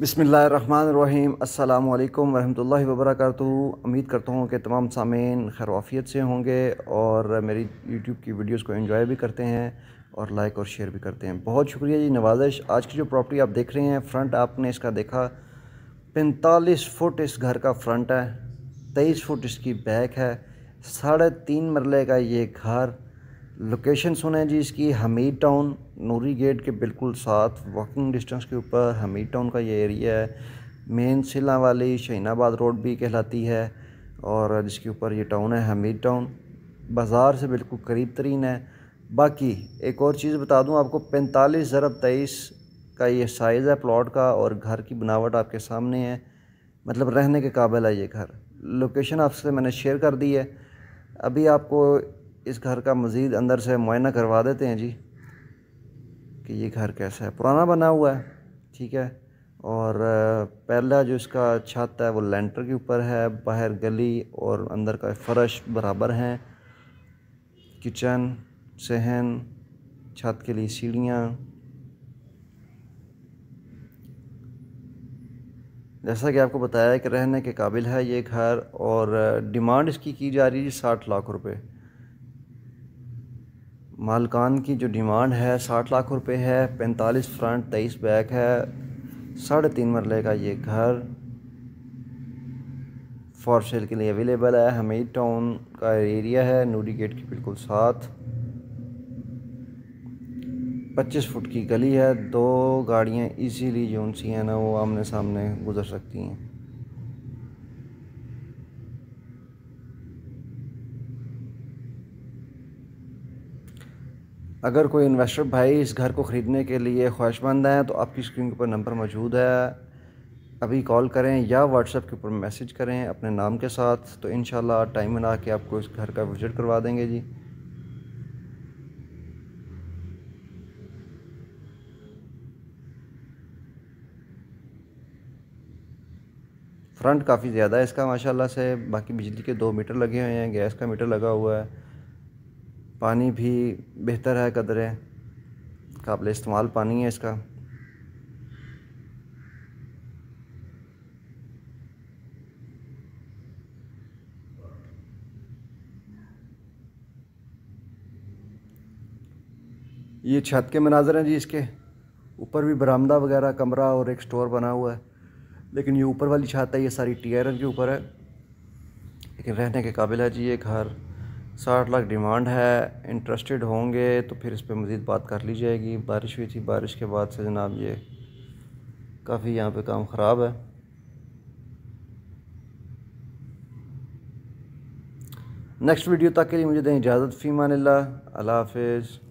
बसमीम् अल्लाम वरहमल वबरक उम्मीद करता हूँ कि तमाम सामीन खैरवाफियत से होंगे और मेरी यूट्यूब की वीडियोज़ को इन्जॉय भी करते हैं और लाइक और शेयर भी करते हैं बहुत शुक्रिया जी नवाजश आज की जो प्रॉपर्टी आप देख रहे हैं फ्रंट आपने इसका देखा पैंतालीस फुट इस घर का फ्रंट है तेईस फुट इसकी बैक है साढ़े तीन मरले का ये घर लोकेशन सुने जी इसकी हमीद टाउन नूरी गेट के बिल्कुल साथ वॉकिंग डिस्टेंस के ऊपर हमीद टाउन का ये एरिया है मेन सिला वाली शहीनाबाद रोड भी कहलाती है और जिसके ऊपर ये टाउन है हमीद टाउन बाज़ार से बिल्कुल करीब तरीन है बाकी एक और चीज़ बता दूं आपको पैंतालीस ज़रब तेईस का ये साइज़ है प्लॉट का और घर की बनावट आपके सामने है मतलब रहने के काबिल है ये घर लोकेशन आपसे मैंने शेयर कर दी है अभी आपको इस घर का मज़ीद अंदर से मुआयना करवा देते हैं जी कि ये घर कैसा है पुराना बना हुआ है ठीक है और पहला जो इसका छत है वो लेंटर के ऊपर है बाहर गली और अंदर का फ़र्श बराबर हैं किचन सहन छत के लिए सीढ़ियाँ जैसा कि आपको बताया कि रहने के काबिल है ये घर और डिमांड इसकी की जा रही है साठ लाख रुपए मालकान की जो डिमांड है साठ लाख रुपए है पैंतालीस फ्रंट तेईस बैक है साढ़े तीन मरले का ये घर फॉर सेल के लिए अवेलेबल है हमीद टाउन का एरिया है नूरी गेट के बिल्कुल साथ पच्चीस फुट की गली है दो गाड़ियाँ इजीली जो सी हैं ना वो आमने सामने गुजर सकती हैं अगर कोई इन्वेस्टर भाई इस घर को ख़रीदने के लिए ख्वाहिशमंद हैं तो आपकी स्क्रीन के ऊपर नंबर मौजूद है अभी कॉल करें या व्हाट्सएप के ऊपर मैसेज करें अपने नाम के साथ तो इन टाइम बना के आपको इस घर का विज़िट करवा देंगे जी फ्रंट काफ़ी ज़्यादा है इसका माशाल्लाह से बाकी बिजली के दो मीटर लगे हुए हैं गैस का मीटर लगा हुआ है पानी भी बेहतर है कदरें काबिल इस्तेमाल पानी है इसका ये छत के मनाजर हैं जी इसके ऊपर भी बरामदा वगैरह कमरा और एक स्टोर बना हुआ है लेकिन ये ऊपर वाली छत है ये सारी टी के ऊपर है लेकिन रहने के काबिल है जी ये घर साठ लाख डिमांड है इंटरेस्टेड होंगे तो फिर इस पर मज़ीद बात कर ली जाएगी बारिश हुई थी बारिश के बाद से जनाब ये काफ़ी यहाँ पे काम ख़राब है नेक्स्ट वीडियो तक के लिए मुझे दें इजाज़त फ़ीमान अल्लाह हाफिज़